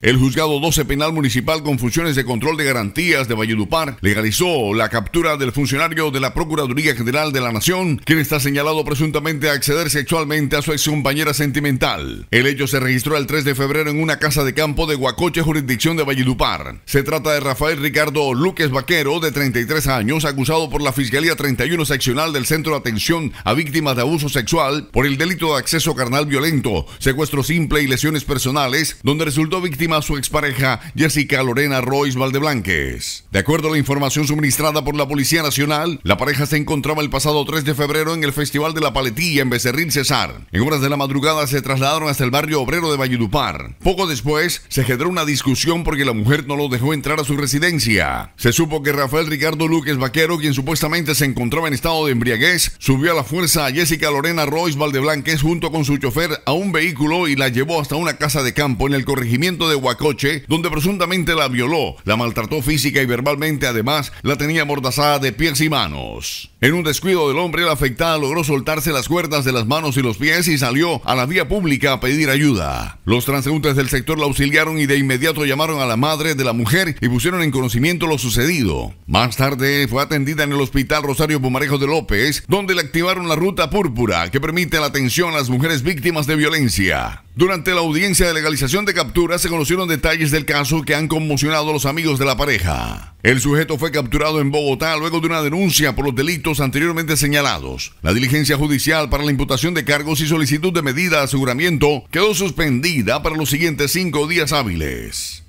El juzgado 12 penal municipal con funciones de control de garantías de Valledupar legalizó la captura del funcionario de la Procuraduría General de la Nación, quien está señalado presuntamente a acceder sexualmente a su ex compañera sentimental. El hecho se registró el 3 de febrero en una casa de campo de Huacoche, jurisdicción de Valledupar. Se trata de Rafael Ricardo Luques Vaquero, de 33 años, acusado por la Fiscalía 31 Seccional del Centro de Atención a Víctimas de Abuso Sexual por el delito de acceso carnal violento, secuestro simple y lesiones personales, donde resultó víctima a su expareja Jessica Lorena Royce Valdeblanques. De acuerdo a la información suministrada por la Policía Nacional, la pareja se encontraba el pasado 3 de febrero en el Festival de la Paletilla en Becerril Cesar. En horas de la madrugada se trasladaron hasta el barrio obrero de Valledupar. Poco después se generó una discusión porque la mujer no lo dejó entrar a su residencia. Se supo que Rafael Ricardo Luques Vaquero, quien supuestamente se encontraba en estado de embriaguez, subió a la fuerza a Jessica Lorena Royce Valdeblanques junto con su chofer a un vehículo y la llevó hasta una casa de campo en el corregimiento de Huacoche, donde presuntamente la violó, la maltrató física y verbalmente, además la tenía amordazada de pies y manos. En un descuido del hombre, la afectada logró soltarse las cuerdas de las manos y los pies y salió a la vía pública a pedir ayuda. Los transeúntes del sector la auxiliaron y de inmediato llamaron a la madre de la mujer y pusieron en conocimiento lo sucedido. Más tarde fue atendida en el hospital Rosario Pumarejo de López, donde le activaron la ruta púrpura que permite la atención a las mujeres víctimas de violencia. Durante la audiencia de legalización de captura se conocieron detalles del caso que han conmocionado a los amigos de la pareja. El sujeto fue capturado en Bogotá luego de una denuncia por los delitos anteriormente señalados. La diligencia judicial para la imputación de cargos y solicitud de medida de aseguramiento quedó suspendida para los siguientes cinco días hábiles.